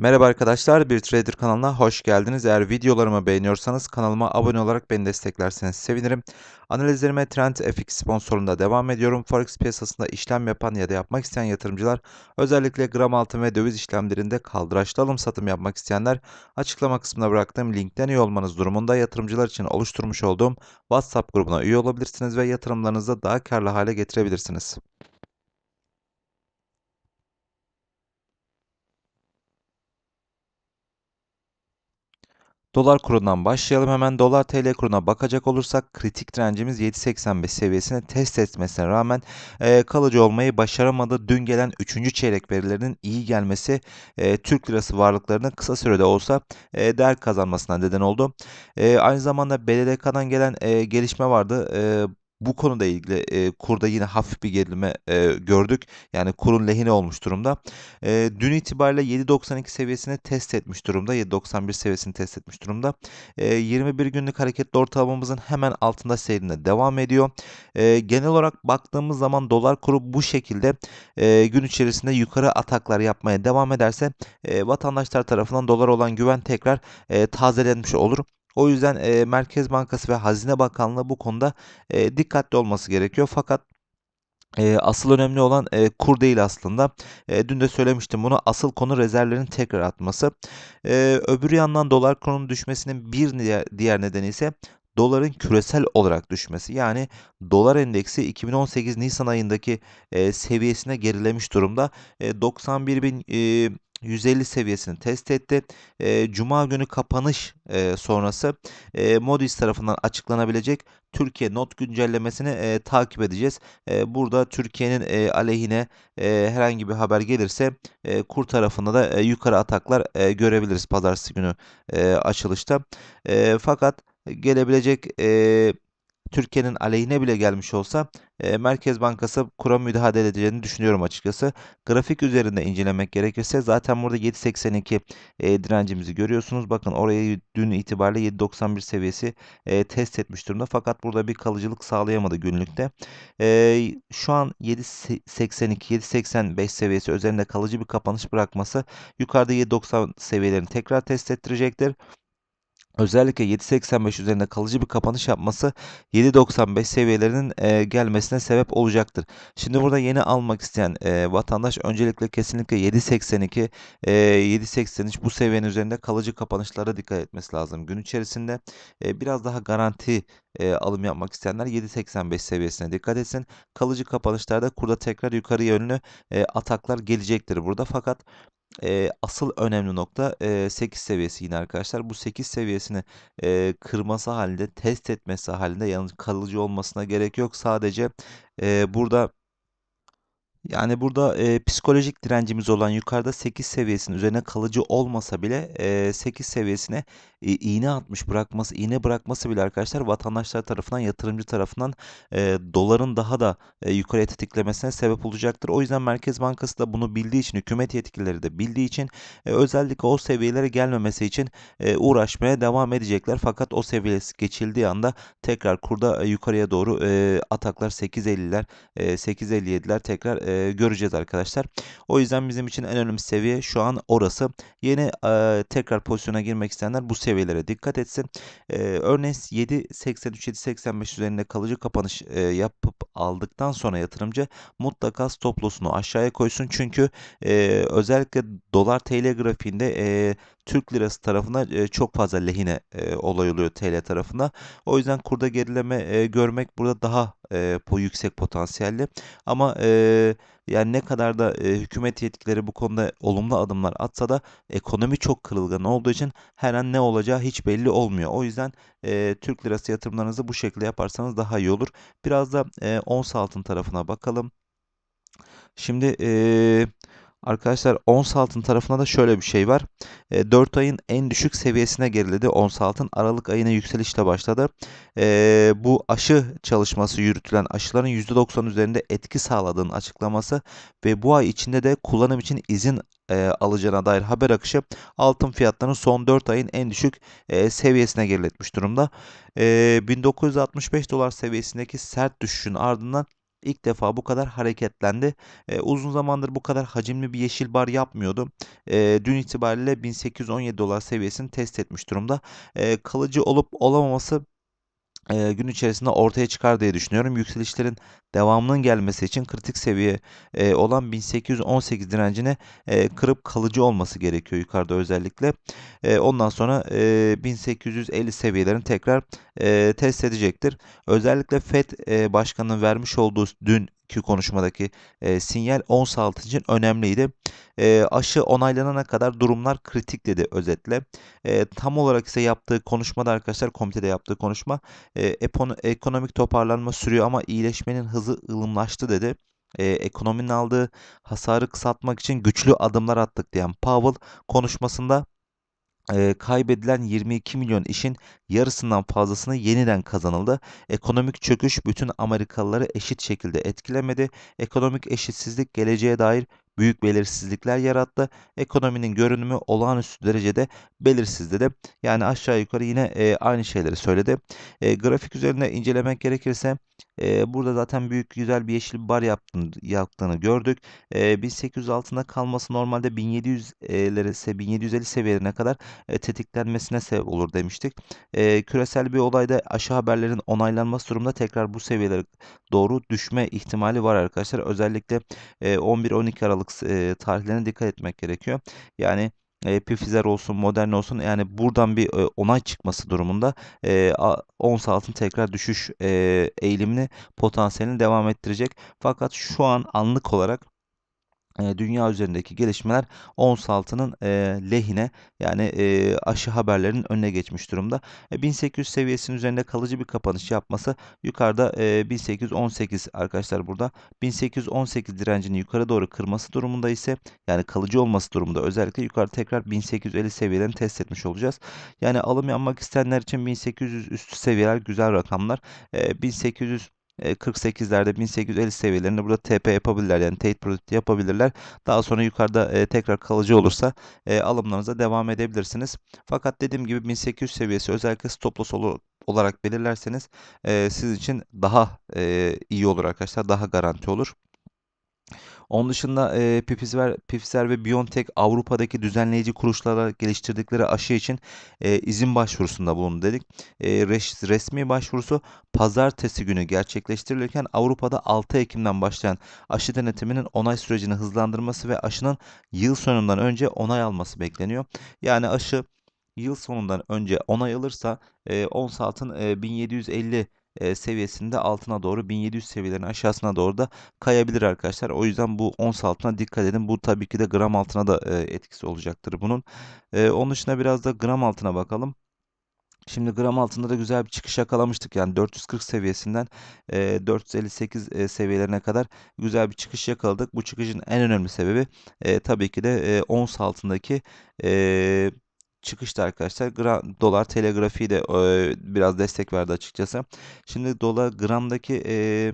Merhaba arkadaşlar, Bir Trader kanalına hoş geldiniz. Eğer videolarımı beğeniyorsanız kanalıma abone olarak beni desteklerseniz sevinirim. Analizlerime Trend FX sponsorunda devam ediyorum. Forex piyasasında işlem yapan ya da yapmak isteyen yatırımcılar, özellikle gram altın ve döviz işlemlerinde kaldıraçlı alım satım yapmak isteyenler, açıklama kısmına bıraktığım linkten üye olmanız durumunda yatırımcılar için oluşturmuş olduğum WhatsApp grubuna üye olabilirsiniz ve yatırımlarınızı daha karlı hale getirebilirsiniz. Dolar kurundan başlayalım hemen. Dolar TL kuruna bakacak olursak kritik direncimiz 7.85 seviyesine test etmesine rağmen e, kalıcı olmayı başaramadı. Dün gelen 3. çeyrek verilerinin iyi gelmesi e, Türk lirası varlıklarının kısa sürede olsa e, değer kazanmasına neden oldu. E, aynı zamanda BDDK'dan gelen e, gelişme vardı. E, bu konuda ilgili e, kurda yine hafif bir gerilme e, gördük. Yani kurun lehine olmuş durumda. E, dün itibariyle 7.92 seviyesini test etmiş durumda. 7.91 seviyesini test etmiş durumda. E, 21 günlük hareketli ortalamamızın hemen altında seyrine devam ediyor. E, genel olarak baktığımız zaman dolar kuru bu şekilde e, gün içerisinde yukarı ataklar yapmaya devam ederse e, vatandaşlar tarafından dolar olan güven tekrar e, tazelenmiş olur. O yüzden e, Merkez Bankası ve Hazine Bakanlığı bu konuda e, dikkatli olması gerekiyor. Fakat asıl önemli olan kur değil aslında. dün de söylemiştim bunu. Asıl konu rezervlerin tekrar atması. E, öbür yandan dolar kurunun düşmesinin bir diğer nedeni ise doların küresel olarak düşmesi. Yani dolar endeksi 2018 Nisan ayındaki seviyesine gerilemiş durumda. 91 bin 150 seviyesini test etti. E, Cuma günü kapanış e, sonrası e, Moody's tarafından açıklanabilecek Türkiye not güncellemesini e, takip edeceğiz. E, burada Türkiye'nin e, aleyhine e, herhangi bir haber gelirse e, kur tarafında da e, yukarı ataklar e, görebiliriz pazartesi günü e, açılışta. E, fakat gelebilecek... E, Türkiye'nin aleyhine bile gelmiş olsa e, Merkez Bankası kura müdahale edeceğini düşünüyorum açıkçası. Grafik üzerinde incelemek gerekirse zaten burada 7.82 e, direncimizi görüyorsunuz. Bakın orayı dün itibariyle 7.91 seviyesi e, test etmiş durumda. Fakat burada bir kalıcılık sağlayamadı günlükte. E, şu an 7.82-7.85 seviyesi üzerinde kalıcı bir kapanış bırakması yukarıda 7.90 seviyelerini tekrar test ettirecektir özellikle 7.85 üzerinde kalıcı bir kapanış yapması 7.95 seviyelerinin e, gelmesine sebep olacaktır. Şimdi burada yeni almak isteyen e, vatandaş öncelikle kesinlikle 7.82 e, 7.83 bu seviyenin üzerinde kalıcı kapanışlara dikkat etmesi lazım. Gün içerisinde e, biraz daha garanti e, alım yapmak isteyenler 7.85 seviyesine dikkat etsin. Kalıcı kapanışlarda kurda tekrar yukarı yönlü e, ataklar gelecektir burada. Fakat e, asıl önemli nokta e, 8 seviyesi yine arkadaşlar. Bu 8 seviyesini e, kırması halinde, test etmesi halinde yalnız kalıcı olmasına gerek yok. Sadece e, burada yani burada, eee, psikolojik direncimiz olan yukarıda 8 seviyesinin üzerine kalıcı olmasa bile, eee, 8 seviyesine, iii, iğne atmış bırakması, iğne bırakması bile arkadaşlar vatandaşlar tarafından, yatırımcı tarafından, eee, doların daha da, eee, yukarıya tetiklemesine sebep olacaktır. O yüzden Merkez Bankası da bunu bildiği için, hükümet yetkilileri de bildiği için, eee, özellikle o seviyelere gelmemesi için, eee, uğraşmaya devam edecekler. Fakat o seviyesi geçildiği anda tekrar kurda, eee, yukarıya doğru, eee, ataklar 8.50'ler, eee, 8.57'ler tekrar, e, göreceğiz arkadaşlar. O yüzden bizim için en önemli seviye şu an orası. Yeni e, tekrar pozisyona girmek isteyenler bu seviyelere dikkat etsin. E, örneğin 7.83-7.85 üzerinde kalıcı kapanış e, yapıp aldıktan sonra yatırımcı mutlaka stop loss'unu aşağıya koysun. Çünkü e, özellikle dolar TL grafiğinde e, Türk lirası tarafına e, çok fazla lehine e, olay oluyor TL tarafına. O yüzden kurda gerileme e, görmek burada daha e, po yüksek potansiyelli. Ama e, yani ne kadar da e, hükümet yetkileri bu konuda olumlu adımlar atsa da ekonomi çok kırılgan olduğu için her an ne olacağı hiç belli olmuyor. O yüzden e, Türk lirası yatırımlarınızı bu şekilde yaparsanız daha iyi olur. Biraz da e, ons altın tarafına bakalım. Şimdi eee Arkadaşlar ons altın tarafında da şöyle bir şey var. 4 e, ayın en düşük seviyesine geriledi ons altın. Aralık ayına yükselişle başladı. E, bu aşı çalışması yürütülen aşıların %90 üzerinde etki sağladığının açıklaması ve bu ay içinde de kullanım için izin e, alacağına dair haber akışı altın fiyatlarının son 4 ayın en düşük e, seviyesine geriletmiş durumda. 1965 dolar seviyesindeki sert düşüşün ardından İlk defa bu kadar hareketlendi. E, uzun zamandır bu kadar hacimli bir yeşil bar yapmıyordu. E, dün itibariyle 1817 dolar seviyesini test etmiş durumda. E, kalıcı olup olamaması e, gün içerisinde ortaya çıkar diye düşünüyorum. Yükselişlerin devamının gelmesi için kritik seviye e, olan 1818 direncini e, kırıp kalıcı olması gerekiyor yukarıda özellikle. E, ondan sonra e, 1850 seviyelerini tekrar e, test edecektir. Özellikle FED e, başkanının vermiş olduğu dün ki konuşmadaki e, sinyal ons için önemliydi. E, aşı onaylanana kadar durumlar kritik dedi özetle. E, tam olarak ise yaptığı konuşmada arkadaşlar komitede yaptığı konuşma e, ekonomik toparlanma sürüyor ama iyileşmenin hızı ılımlaştı dedi e, ekonominin aldığı hasarı kısaltmak için güçlü adımlar attık diyen Powell konuşmasında e, kaybedilen 22 milyon işin yarısından fazlasını yeniden kazanıldı. Ekonomik çöküş bütün Amerikalıları eşit şekilde etkilemedi. Ekonomik eşitsizlik geleceğe dair büyük belirsizlikler yarattı. Ekonominin görünümü olağanüstü derecede belirsiz dedi. Yani aşağı yukarı yine e, aynı şeyleri söyledi. E, grafik üzerinde incelemek gerekirse e, burada zaten büyük güzel bir yeşil bar yaptığını, yaptığını gördük. E, 1800 altında kalması normalde 1700'lere 1750 seviyelerine kadar e, tetiklenmesine sebep olur demiştik. E, küresel bir olayda aşağı haberlerin onaylanması durumunda tekrar bu seviyelere doğru düşme ihtimali var arkadaşlar. Özellikle e, 11-12 Aralık aks e, tarihlerine dikkat etmek gerekiyor. Yani e, Pifizer olsun, Modern olsun yani buradan bir e, onay çıkması durumunda e, ons altın tekrar düşüş e, eğilimini potansiyelini devam ettirecek. Fakat şu an anlık olarak dünya üzerindeki gelişmeler ons altının e, lehine yani e, aşı haberlerinin önüne geçmiş durumda. E, 1800 seviyesinin üzerinde kalıcı bir kapanış yapması yukarıda e, 1818 arkadaşlar burada 1818 direncini yukarı doğru kırması durumunda ise yani kalıcı olması durumunda özellikle yukarı tekrar 1850 seviyelerini test etmiş olacağız. Yani alım yapmak isteyenler için 1800 üstü seviyeler güzel rakamlar. E, 1800 48'lerde e, 1850 seviyelerinde burada TP yapabilirler. Yani Tate Product yapabilirler. Daha sonra yukarıda e, tekrar kalıcı olursa e, alımlarınıza devam edebilirsiniz. Fakat dediğim gibi 1800 seviyesi özellikle stop loss olur olarak belirlerseniz e, siz için daha e, iyi olur arkadaşlar. Daha garanti olur. Onun dışında e, Pfizer, Pfizer ve BioNTech Avrupa'daki düzenleyici kuruluşlara geliştirdikleri aşı için e, izin başvurusunda bulundu dedik. E, res, resmi başvurusu pazartesi günü gerçekleştirilirken Avrupa'da 6 Ekim'den başlayan aşı denetiminin onay sürecini hızlandırması ve aşının yıl sonundan önce onay alması bekleniyor. Yani aşı yıl sonundan önce onay alırsa e, ons e, 1750 e, seviyesinde altına doğru 1700 seviyelerin aşağısına doğru da kayabilir arkadaşlar. O yüzden bu ons altına dikkat edin. Bu tabii ki de gram altına da e, etkisi olacaktır bunun. E, onun dışında biraz da gram altına bakalım. Şimdi gram altında da güzel bir çıkış yakalamıştık. Yani 440 seviyesinden 458 seviyelerine kadar güzel bir çıkış yakaladık. Bu çıkışın en önemli sebebi tabii ki de e, ons altındaki e, Çıkıştı arkadaşlar. Gram, dolar TL de e, biraz destek verdi açıkçası. Şimdi dolar gramdaki e,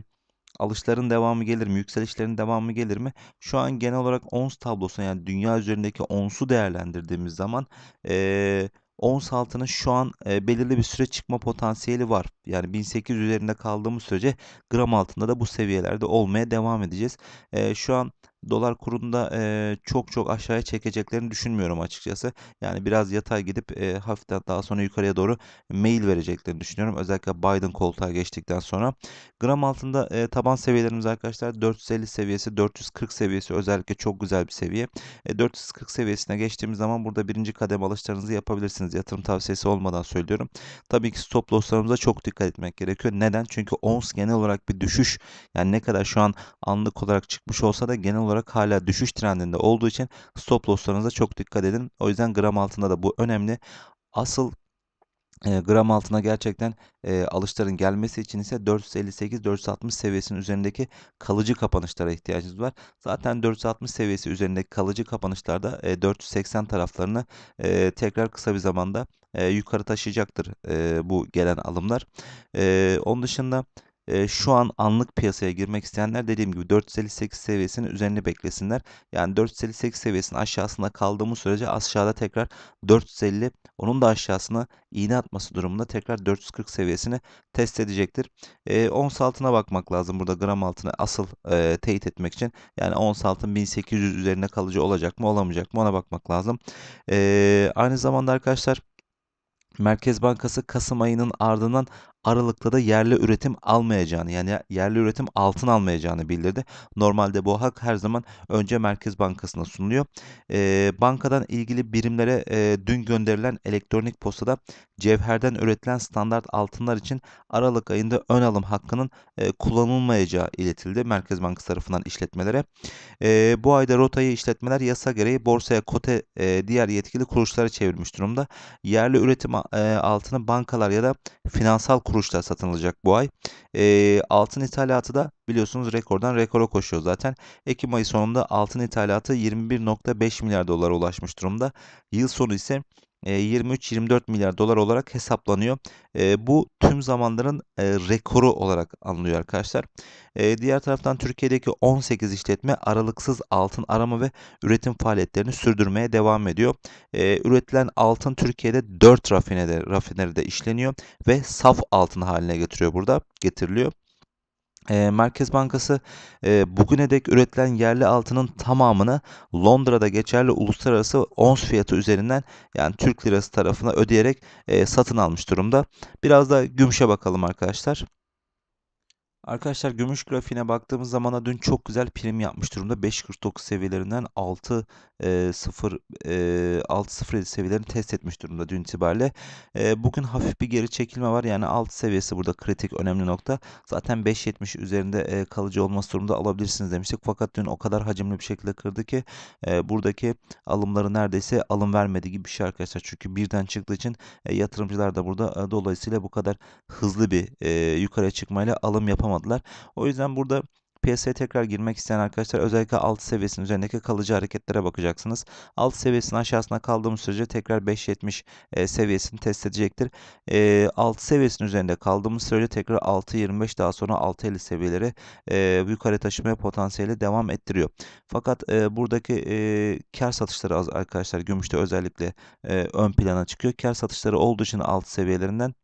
alışların devamı gelir mi? Yükselişlerin devamı gelir mi? Şu an genel olarak ons tablosu yani dünya üzerindeki onsu değerlendirdiğimiz zaman e, ons altının şu an e, belirli bir süre çıkma potansiyeli var yani 1800 üzerinde kaldığımız sürece gram altında da bu seviyelerde olmaya devam edeceğiz. E, şu an dolar kurunda e, çok çok aşağıya çekeceklerini düşünmüyorum açıkçası. Yani biraz yatay gidip e, hafiften daha sonra yukarıya doğru mail vereceklerini düşünüyorum. Özellikle Biden koltuğa geçtikten sonra. Gram altında e, taban seviyelerimiz arkadaşlar 450 seviyesi, 440 seviyesi özellikle çok güzel bir seviye. E, 440 seviyesine geçtiğimiz zaman burada birinci kadem alışlarınızı yapabilirsiniz. Yatırım tavsiyesi olmadan söylüyorum. Tabii ki stop losslarımıza çok dikkat dikkat etmek gerekiyor. Neden? Çünkü ons genel olarak bir düşüş yani ne kadar şu an anlık olarak çıkmış olsa da genel olarak hala düşüş trendinde olduğu için stop losslarınıza çok dikkat edin. O yüzden gram altında da bu önemli. Asıl gram altına gerçekten e, alışların gelmesi için ise 458-460 seviyesinin üzerindeki kalıcı kapanışlara ihtiyacımız var. Zaten 460 seviyesi üzerindeki kalıcı kapanışlarda e, 480 taraflarını e, tekrar kısa bir zamanda e, yukarı taşıyacaktır e, bu gelen alımlar. E, onun dışında e, şu an anlık piyasaya girmek isteyenler dediğim gibi 458 seviyesinin üzerine beklesinler. Yani 458 seviyesinin aşağısında kaldığımız sürece aşağıda tekrar 450 onun da aşağısına iğne atması durumunda tekrar 440 seviyesini test edecektir. E, ons altına bakmak lazım burada gram altına asıl e, teyit etmek için. Yani ons altın 1800 üzerine kalıcı olacak mı olamayacak mı ona bakmak lazım. E, aynı zamanda arkadaşlar Merkez Bankası Kasım ayının ardından Aralık'ta da yerli üretim almayacağını yani yerli üretim altın almayacağını bildirdi. Normalde bu hak her zaman önce Merkez Bankası'na sunuluyor. E, bankadan ilgili birimlere e, dün gönderilen elektronik postada cevherden üretilen standart altınlar için Aralık ayında ön alım hakkının e, kullanılmayacağı iletildi Merkez Bankası tarafından işletmelere. E, bu ayda rotayı işletmeler yasa gereği borsaya kote e, diğer yetkili kuruluşlara çevirmiş durumda. Yerli üretim e, altını bankalar ya da finansal kuruluşlar kuruşla satın alacak bu ay. E, altın ithalatı da biliyorsunuz rekordan rekora koşuyor zaten. Ekim ayı sonunda altın ithalatı 21.5 milyar dolara ulaşmış durumda. Yıl sonu ise 23-24 milyar dolar olarak hesaplanıyor. Bu tüm zamanların rekoru olarak anılıyor arkadaşlar. Diğer taraftan Türkiye'deki 18 işletme aralıksız altın arama ve üretim faaliyetlerini sürdürmeye devam ediyor. Üretilen altın Türkiye'de 4 rafinede, rafineride işleniyor ve saf altın haline getiriyor burada getiriliyor. Ee, Merkez Bankası e, bugüne dek üretilen yerli altının tamamını Londra'da geçerli uluslararası ons fiyatı üzerinden yani Türk lirası tarafına ödeyerek e, satın almış durumda. Biraz da gümüşe bakalım arkadaşlar. Arkadaşlar gümüş grafiğine baktığımız zaman dün çok güzel prim yapmış durumda. 5.49 seviyelerinden 6 e, 0 e, 6.07 seviyelerini test etmiş durumda dün itibariyle. E, bugün hafif bir geri çekilme var. Yani alt seviyesi burada kritik önemli nokta. Zaten 5.70 üzerinde e, kalıcı olması durumda alabilirsiniz demiştik. Fakat dün o kadar hacimli bir şekilde kırdı ki e, buradaki alımları neredeyse alım vermedi gibi bir şey arkadaşlar. Çünkü birden çıktığı için e, yatırımcılar da burada e, dolayısıyla bu kadar hızlı bir e, yukarıya çıkmayla alım yapamadılar. O yüzden burada piyasaya tekrar girmek isteyen arkadaşlar özellikle alt seviyesinin üzerindeki kalıcı hareketlere bakacaksınız. Alt seviyesinin aşağısına kaldığımız sürece tekrar 5.70 e, seviyesini test edecektir. E, alt seviyesinin üzerinde kaldığımız sürece tekrar 6.25 daha sonra 6.50 seviyeleri e, yukarı taşımaya potansiyeli devam ettiriyor. Fakat e, buradaki e, kar satışları az arkadaşlar gümüşte özellikle e, ön plana çıkıyor. Kar satışları olduğu için alt seviyelerinden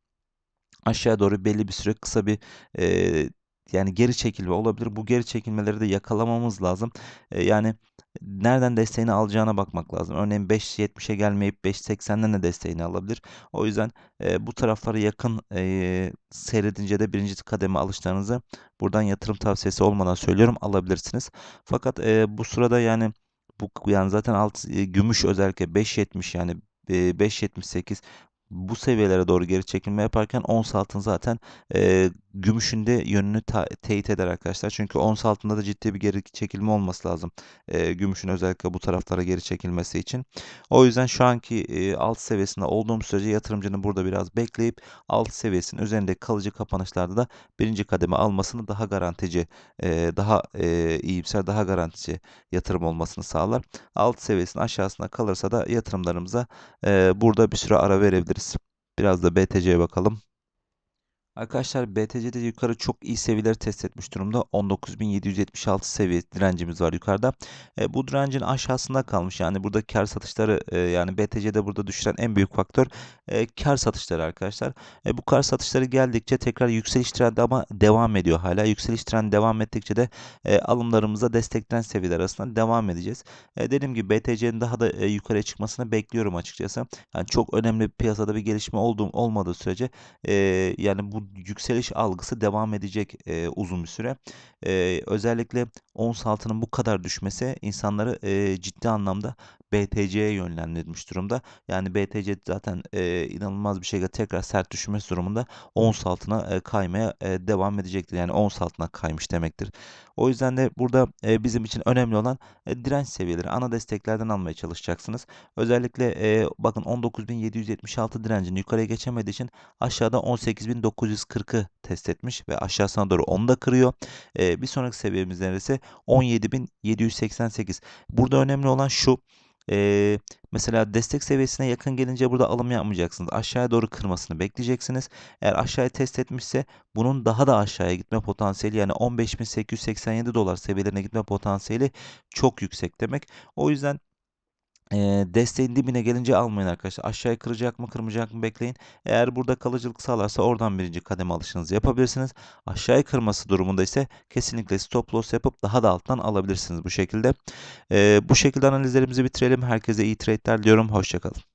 aşağı doğru belli bir süre kısa bir e, yani geri çekilme olabilir. Bu geri çekilmeleri de yakalamamız lazım. E, yani nereden desteğini alacağına bakmak lazım. Örneğin 5.70'e gelmeyip 5.80'den de desteğini alabilir. O yüzden e, bu taraflara yakın e, seyredince de birinci kademe alışlarınızı buradan yatırım tavsiyesi olmadan söylüyorum alabilirsiniz. Fakat bu sırada yani bu yani zaten alt gümüş özellikle 5.70 yani e, 5.78 bu seviyelere doğru geri çekilme yaparken ons altın zaten e, gümüşünde yönünü ta- teyit eder arkadaşlar. Çünkü ons altında da ciddi bir geri çekilme olması lazım. E, gümüşün özellikle bu taraflara geri çekilmesi için. O yüzden şu anki e, alt seviyesinde olduğum sürece yatırımcının burada biraz bekleyip alt seviyesinin üzerinde kalıcı kapanışlarda da birinci kademe almasını daha garantici, e, daha e, iyimser, daha garantici yatırım olmasını sağlar. Alt seviyesinin aşağısına kalırsa da yatırımlarımıza e, burada bir süre ara verebiliriz. Biraz da BTC'ye bakalım. Arkadaşlar BTC'de yukarı çok iyi seviyeleri test etmiş durumda. 19.776 seviye direncimiz var yukarıda. E, bu direncin aşağısında kalmış. Yani burada kar satışları e, yani BTC'de burada düşüren en büyük faktör e, kar satışları arkadaşlar. E, bu kar satışları geldikçe tekrar yükseliş trendi ama devam ediyor hala. Yükseliş trendi devam ettikçe de e, alımlarımıza desteklenen seviyeler arasında devam edeceğiz. E, dediğim gibi BTC'nin daha da e, yukarıya çıkmasını bekliyorum açıkçası. Yani çok önemli bir piyasada bir gelişme olduğum olmadığı sürece e, yani bu yükseliş algısı devam edecek e, uzun bir süre. E, özellikle ons altının bu kadar düşmesi insanları e, ciddi anlamda BTC'ye yönlendirmiş durumda. Yani BTC zaten e, inanılmaz bir şekilde tekrar sert düşmesi durumunda ons altına e, kaymaya e, devam edecektir. Yani ons altına kaymış demektir. O yüzden de burada e, bizim için önemli olan e, direnç seviyeleri. Ana desteklerden almaya çalışacaksınız. Özellikle e, bakın 19.776 direncini yukarıya geçemediği için aşağıda 18.900 1940'ı test etmiş ve aşağısına doğru onu da kırıyor. E, bir sonraki seviyemiz neresi? 17.788. Burada önemli olan şu. Ee, mesela destek seviyesine yakın gelince burada alım yapmayacaksınız. Aşağıya doğru kırmasını bekleyeceksiniz. Eğer aşağıya test etmişse bunun daha da aşağıya gitme potansiyeli yani 15.887 dolar seviyelerine gitme potansiyeli çok yüksek demek. O yüzden e, desteğin dibine gelince almayın arkadaşlar. Aşağıya kıracak mı kırmayacak mı bekleyin. Eğer burada kalıcılık sağlarsa oradan birinci kademe alışınızı yapabilirsiniz. Aşağıya kırması durumunda ise kesinlikle stop loss yapıp daha da alttan alabilirsiniz bu şekilde. E, bu şekilde analizlerimizi bitirelim. Herkese iyi trade'ler diyorum. Hoşçakalın.